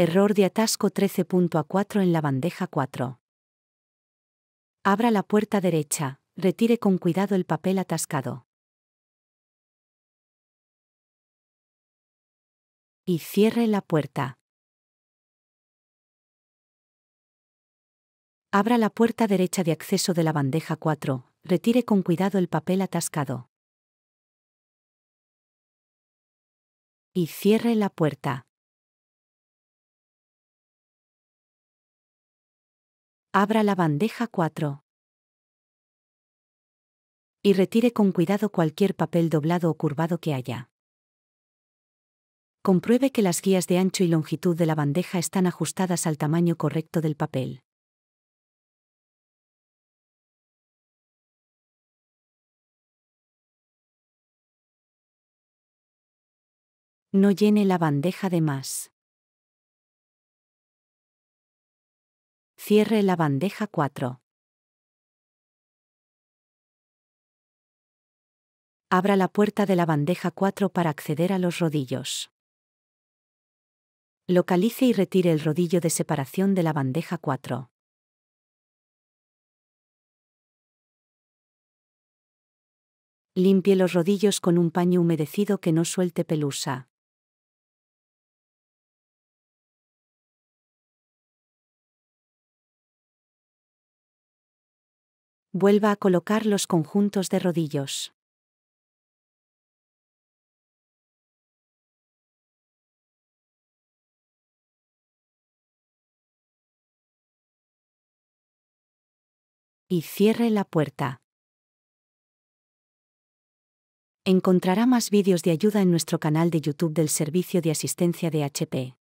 Error de atasco 13.4 en la bandeja 4. Abra la puerta derecha, retire con cuidado el papel atascado. Y cierre la puerta. Abra la puerta derecha de acceso de la bandeja 4, retire con cuidado el papel atascado. Y cierre la puerta. Abra la bandeja 4. Y retire con cuidado cualquier papel doblado o curvado que haya. Compruebe que las guías de ancho y longitud de la bandeja están ajustadas al tamaño correcto del papel. No llene la bandeja de más. Cierre la bandeja 4. Abra la puerta de la bandeja 4 para acceder a los rodillos. Localice y retire el rodillo de separación de la bandeja 4. Limpie los rodillos con un paño humedecido que no suelte pelusa. Vuelva a colocar los conjuntos de rodillos. Y cierre la puerta. Encontrará más vídeos de ayuda en nuestro canal de YouTube del Servicio de Asistencia de HP.